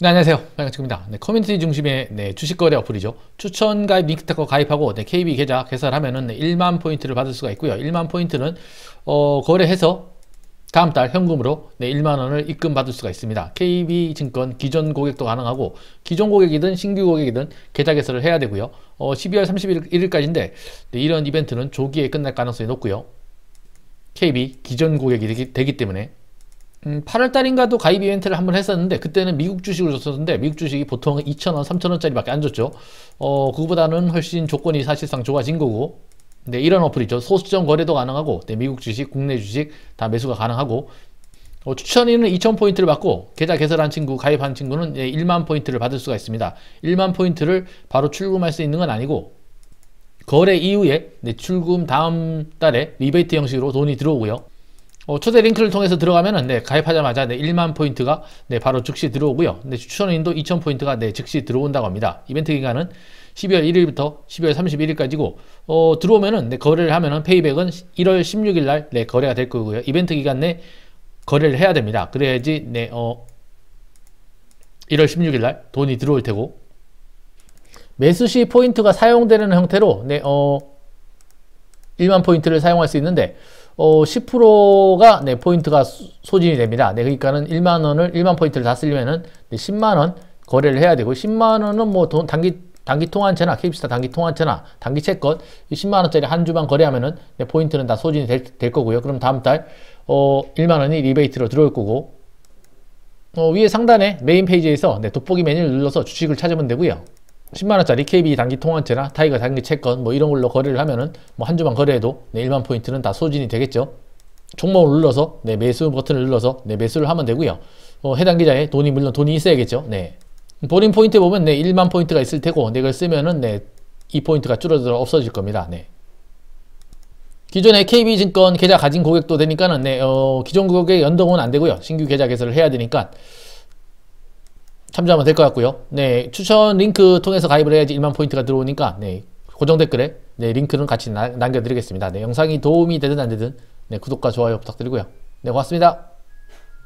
네, 안녕하세요. 빨간친구입니다. 네, 커뮤니티 중심의 네, 주식거래 어플이죠. 추천 가입 링크타커 가입하고 네, KB 계좌 개설하면은 네, 1만 포인트를 받을 수가 있고요. 1만 포인트는 어, 거래해서 다음 달 현금으로 네, 1만 원을 입금 받을 수가 있습니다. KB 증권 기존 고객도 가능하고 기존 고객이든 신규 고객이든 계좌 개설을 해야 되고요. 어, 12월 31일까지인데 네, 이런 이벤트는 조기에 끝날 가능성이 높고요. KB 기존 고객이 되기, 되기 때문에 음, 8월달인가도 가입 이벤트를 한번 했었는데 그때는 미국 주식을 줬었는데 미국 주식이 보통 2천원3천원짜리밖에안 줬죠. 어, 그거보다는 훨씬 조건이 사실상 좋아진 거고 네, 이런 어플이죠. 소수점 거래도 가능하고 네, 미국 주식, 국내 주식 다 매수가 가능하고 어, 추천인은 2,000포인트를 받고 계좌 개설한 친구, 가입한 친구는 네, 예, 1만 포인트를 받을 수가 있습니다. 1만 포인트를 바로 출금할 수 있는 건 아니고 거래 이후에 네, 출금 다음 달에 리베이트 형식으로 돈이 들어오고요. 어, 초대 링크를 통해서 들어가면 네, 가입하자마자 네, 1만 포인트가 네, 바로 즉시 들어오고요. 네, 추천인도 2천 포인트가 네, 즉시 들어온다고 합니다. 이벤트 기간은 12월 1일부터 12월 31일까지고 어, 들어오면 네, 거래를 하면 페이백은 1월 16일 날 네, 거래가 될 거고요. 이벤트 기간 내 거래를 해야 됩니다. 그래야지 네, 어, 1월 16일 날 돈이 들어올 테고 매수 시 포인트가 사용되는 형태로 네, 어, 1만 포인트를 사용할 수 있는데 어, 10%가 네, 포인트가 소진이 됩니다. 네, 그러니까는 1만 원을 1만 포인트를 다 쓰려면은 네, 10만 원 거래를 해야 되고 10만 원은 뭐돈 단기 단기 통화한채나 KB스타 단기 통화한채나 단기 채권 10만 원짜리 한 주만 거래하면은 네, 포인트는 다 소진이 될, 될 거고요. 그럼 다음 달 어, 1만 원이 리베이트로 들어올 거고 어, 위에 상단에 메인 페이지에서 네, 돋보기 메뉴를 눌러서 주식을 찾으면 되고요. 10만원짜리 KB 단기 통화체나 타이거 단기 채권 뭐 이런 걸로 거래를 하면은 뭐 한 주만 거래해도 네, 1만 포인트는 다 소진이 되겠죠. 종목을 눌러서 네, 매수 버튼을 눌러서 네, 매수를 하면 되고요. 어, 해당 계좌에 돈이 물론 돈이 있어야겠죠. 네. 본인 포인트 보면 네, 1만 포인트가 있을 테고 네, 이걸 쓰면은 네, 이 포인트가 줄어들어 없어질 겁니다. 네. 기존의 KB증권 계좌 가진 고객도 되니까는 네, 어, 기존 고객의 연동은 안 되고요. 신규 계좌 개설을 해야 되니까 참조하면 될 것 같고요. 네, 추천 링크 통해서 가입을 해야지 1만 포인트가 들어오니까 네, 고정 댓글에 네, 링크는 같이 나, 남겨드리겠습니다. 네, 영상이 도움이 되든 안 되든 네, 구독과 좋아요 부탁드리고요. 네, 고맙습니다.